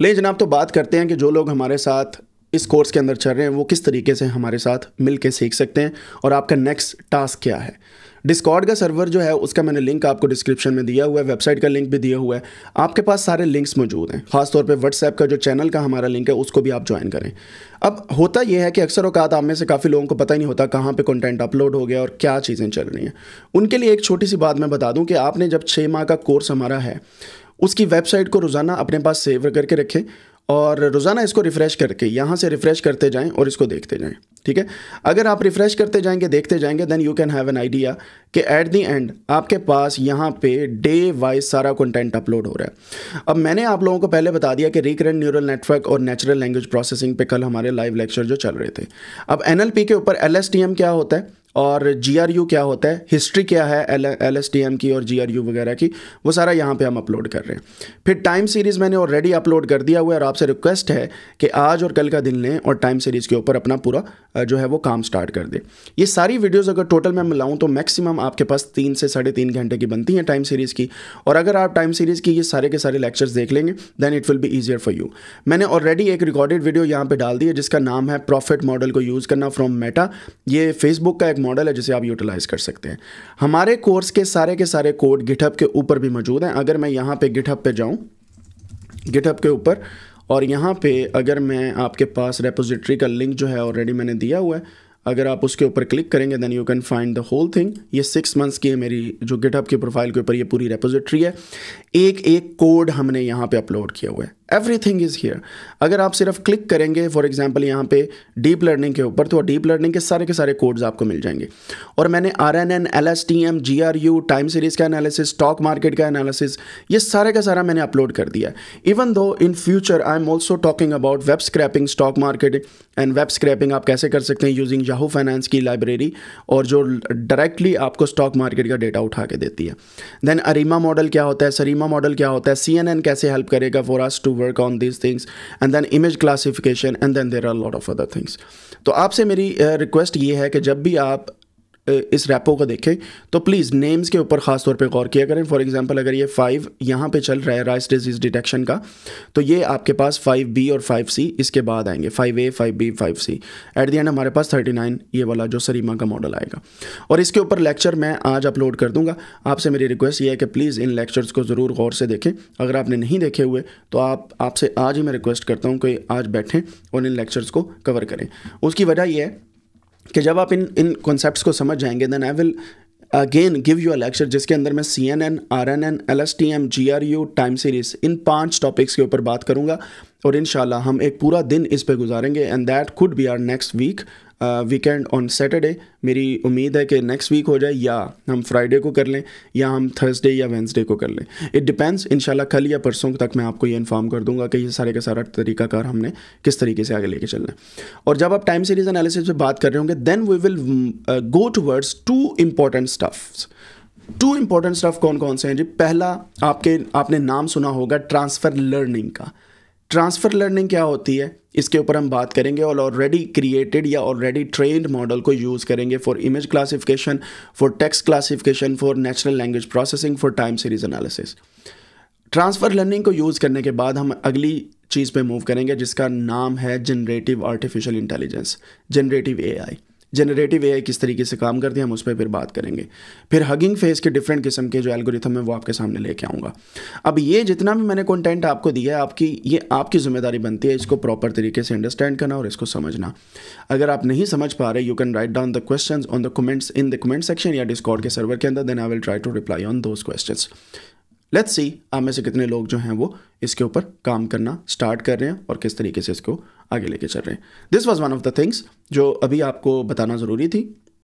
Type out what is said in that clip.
ले जनाब तो बात करते हैं कि जो लोग हमारे साथ इस कोर्स के अंदर चल रहे हैं वो किस तरीके से हमारे साथ मिल के सीख सकते हैं और आपका नेक्स्ट टास्क क्या है डिस्कॉर्ड का सर्वर जो है उसका मैंने लिंक आपको डिस्क्रिप्शन में दिया हुआ है वेबसाइट का लिंक भी दिया हुआ है आपके पास सारे लिंक्स मौजूद हैं खासतौर पे व्हाट्सएप का जो चैनल का हमारा लिंक है उसको भी आप ज्वाइन करें अब होता यह है कि अक्सर अवकात आप में से काफ़ी लोगों को पता ही नहीं होता कहाँ पर कॉन्टेंट अपलोड हो गया और क्या चीज़ें चल रही हैं उनके लिए एक छोटी सी बात मैं बता दूँ कि आपने जब छः माह का कोर्स हमारा है उसकी वेबसाइट को रोज़ाना अपने पास सेव करके रखें और रोज़ाना इसको रिफ़्रेश करके यहाँ से रिफ़्रेश करते जाएँ और इसको देखते जाएँ ठीक है अगर आप रिफ़्रेश करते जाएंगे देखते जाएंगे then you can have an idea कि एट दी एंड आपके पास यहाँ पे डे वाइज सारा कंटेंट अपलोड हो रहा है अब मैंने आप लोगों को पहले बता दिया कि रिकरेंट न्यूरल नेटवर्क और नेचुरल लैंग्वेज प्रोसेसिंग पे कल हमारे लाइव लेक्चर जो चल रहे थे अब एन के ऊपर एल क्या होता है और जी क्या होता है हिस्ट्री क्या है एल की और जी वगैरह की वो सारा यहाँ पे हम अपलोड कर रहे हैं फिर टाइम सीरीज़ मैंने ऑलरेडी अपलोड कर दिया हुआ है और आपसे रिक्वेस्ट है कि आज और कल का दिन लें और टाइम सीरीज़ के ऊपर अपना पूरा जो है वो काम स्टार्ट कर दे ये सारी वीडियोज़ अगर टोटल में मिलाऊँ तो मैक्सिमम आपके पास तीन से साढ़े तीन घंटे की बनती हैं टाइम सीरीज़ की और अगर आप टाइम सीरीज़ की ये सारे के सारे लेक्चर्स देख लेंगे then it will be easier for you मैंने ऑलरेडी एक रिकॉर्डेड वीडियो यहाँ पर डाल दी है जिसका नाम है प्रॉफिट मॉडल को यूज़ करना फ्रॉम मेटा ये फेसबुक का एक मॉडल है जिसे आप यूटिलाइज़ कर सकते हैं हमारे कोर्स के सारे के सारे कोड गिठप के ऊपर भी मौजूद हैं अगर मैं यहाँ पर गिठअप पर जाऊँ गिटहब के ऊपर और यहाँ पे अगर मैं आपके पास रेपोजिटरी का लिंक जो है ऑलरेडी मैंने दिया हुआ है अगर आप उसके ऊपर क्लिक करेंगे then you can find the whole thing ये सिक्स मंथ्स की है मेरी जो गिटहब की प्रोफाइल के ऊपर ये पूरी रेपोजिटरी है एक एक कोड हमने यहाँ पे अपलोड किया हुआ है एवरीथिंग इज़ हियर अगर आप सिर्फ क्लिक करेंगे फॉर एग्जाम्पल यहाँ पे डीप लर्निंग के ऊपर तो डीप लर्निंग के सारे के सारे कोड्स आपको मिल जाएंगे और मैंने R N N L S T M G R U time series का एनालिसिस स्टॉक मार्केट का एनालिसिस ये सारे का सारा मैंने अपलोड कर दिया है even though in future I am also talking about web scraping stock market and web scraping आप कैसे कर सकते हैं यूजिंग याहू फाइनेंस की लाइब्रेरी और जो डायरेक्टली आपको स्टॉक मार्केट का डेटा उठा के देती है देन अरीमा मॉडल क्या होता है सरीमा मॉडल क्या होता है सी एन एन कैसे हेल्प करेगा for us to work on these things and then image classification and then there are a lot of other things तो आपसे मेरी रिक्वेस्ट ये है कि जब भी आप इस रैपो को देखें तो प्लीज़ नेम्स के ऊपर ख़ास तौर पे गौर किया करें फॉर एग्जांपल अगर ये फाइव यहाँ पे चल रहा है राइस डिजीज़ डिटेक्शन का तो ये आपके पास फाइव बी और फाइव सी इसके बाद आएंगे five A five B five C at the end हमारे पास थर्टी नाइन ये वाला जो सरीमा का मॉडल आएगा और इसके ऊपर लेक्चर मैं आज अपलोड कर दूँगा आपसे मेरी रिक्वेस्ट ये है कि प्लीज़ इन लेक्चर्स को ज़रूर गौर से देखें अगर आपने नहीं देखे हुए तो आप आपसे आज ही मैं रिक्वेस्ट करता हूँ कि आज बैठें और इन लेक्चर्स को कवर करें उसकी वजह यह है कि जब आप इन इन कॉन्सेप्ट को समझ जाएंगे then I will again give you a lecture जिसके अंदर मैं C N N R N N L S T M G R U time series इन पाँच टॉपिक्स के ऊपर बात करूँगा और इन हम एक पूरा दिन इस पर गुजारेंगे and that could be our next week weekend on Saturday मेरी उम्मीद है कि नेक्स्ट वीक हो जाए या हम फ्राइडे को कर लें या हम थर्सडे या वेंसडे को कर लें इट डिपेंड्स इन कल या परसों तक मैं आपको ये इन्फॉर्म कर दूंगा कि ये सारे का सारा तरीकाकार हमने किस तरीके से आगे लेके चलना है और जब आप टाइम सीरीज एनालिसिस पे बात कर रहे होंगे then we will go towards two important stuffs two important stuff कौन कौन से हैं जी पहला आपके आपने नाम सुना होगा ट्रांसफ़र लर्निंग का ट्रांसफ़र लर्निंग क्या होती है इसके ऊपर हम बात करेंगे और ऑलरेडी क्रिएटेड या ऑलरेडी ट्रेंड मॉडल को यूज़ करेंगे for image classification for text classification for natural language processing for time series analysis transfer learning को यूज़ करने के बाद हम अगली चीज़ पे मूव करेंगे जिसका नाम है generative artificial intelligence generative AI generative A किस तरीके से काम करती है हम उस पर फिर बात करेंगे फिर हगिंग फेस के डिफरेंट किस्म के जो एल्गोरिथम है वो आपके सामने लेके आऊँगा अब ये जितना भी मैंने कंटेंट आपको दिया है आपकी ये आपकी जिम्मेदारी बनती है इसको प्रॉपर तरीके से अंडरस्टैंड करना और इसको समझना अगर आप नहीं समझ पा रहे you can write down the question on the comments in the comment section या डिस्कॉर्ड के सर्वर के अंदर then I will try to reply on those questions let's see आप में से कितने लोग जो हैं वो इसके ऊपर काम करना स्टार्ट कर रहे हैं और किस तरीके से इसको आगे लेके चल रहे हैं this was one of the things जो अभी आपको बताना ज़रूरी थी